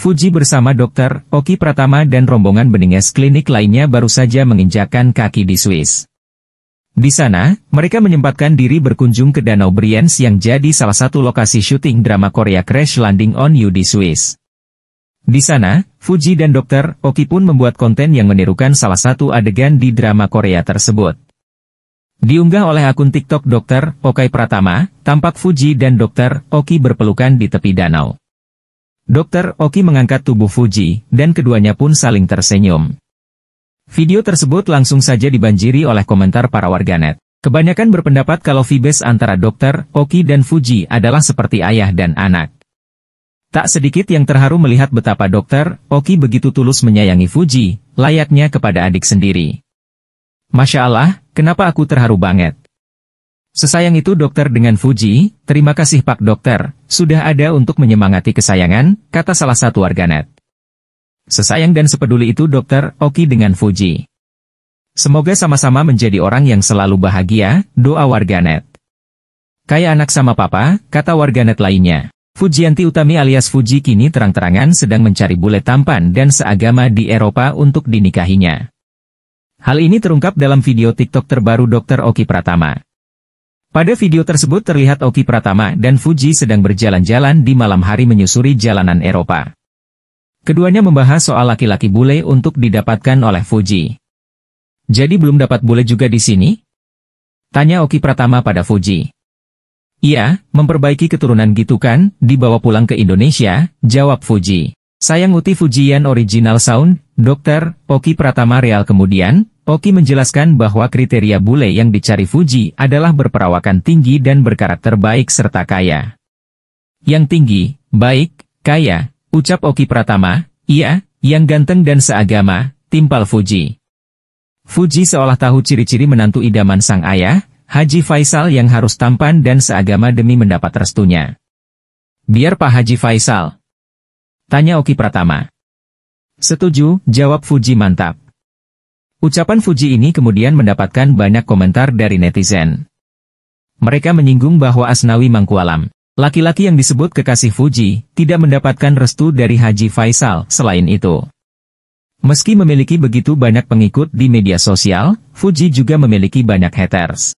Fuji bersama dokter Oki Pratama dan rombongan Beninges Klinik lainnya baru saja menginjakan kaki di Swiss. Di sana, mereka menyempatkan diri berkunjung ke Danau Brienz yang jadi salah satu lokasi syuting drama Korea Crash Landing on You di Swiss. Di sana, Fuji dan dokter Oki pun membuat konten yang menirukan salah satu adegan di drama Korea tersebut. Diunggah oleh akun TikTok dokter Okai Pratama, tampak Fuji dan dokter Oki berpelukan di tepi danau. Dokter Oki mengangkat tubuh Fuji, dan keduanya pun saling tersenyum. Video tersebut langsung saja dibanjiri oleh komentar para warganet. Kebanyakan berpendapat kalau vibes antara dokter, Oki dan Fuji adalah seperti ayah dan anak. Tak sedikit yang terharu melihat betapa dokter, Oki begitu tulus menyayangi Fuji, layaknya kepada adik sendiri. Masya Allah, kenapa aku terharu banget. Sesayang itu dokter dengan Fuji, terima kasih Pak Dokter, sudah ada untuk menyemangati kesayangan, kata salah satu warganet. Sesayang dan sepeduli itu dokter Oki dengan Fuji. Semoga sama-sama menjadi orang yang selalu bahagia, doa warganet. Kayak anak sama papa, kata warganet lainnya. Fujianti Utami alias Fuji kini terang-terangan sedang mencari bule tampan dan seagama di Eropa untuk dinikahinya. Hal ini terungkap dalam video TikTok terbaru Dr. Oki Pratama. Pada video tersebut terlihat Oki Pratama dan Fuji sedang berjalan-jalan di malam hari menyusuri jalanan Eropa. Keduanya membahas soal laki-laki bule untuk didapatkan oleh Fuji. Jadi belum dapat bule juga di sini? Tanya Oki Pratama pada Fuji. Iya, memperbaiki keturunan gitu kan, dibawa pulang ke Indonesia, jawab Fuji. Saya uti Fujian Original Sound, Dr. Poki Pratama Real kemudian, Poki menjelaskan bahwa kriteria bule yang dicari Fuji adalah berperawakan tinggi dan berkarakter baik serta kaya. Yang tinggi, baik, kaya, ucap Oki Pratama, iya, yang ganteng dan seagama, timpal Fuji. Fuji seolah tahu ciri-ciri menantu idaman sang ayah, Haji Faisal yang harus tampan dan seagama demi mendapat restunya. Biar Pak Haji Faisal, Tanya Oki Pratama. Setuju, jawab Fuji mantap. Ucapan Fuji ini kemudian mendapatkan banyak komentar dari netizen. Mereka menyinggung bahwa Asnawi Mangkualam, laki-laki yang disebut kekasih Fuji, tidak mendapatkan restu dari Haji Faisal selain itu. Meski memiliki begitu banyak pengikut di media sosial, Fuji juga memiliki banyak haters.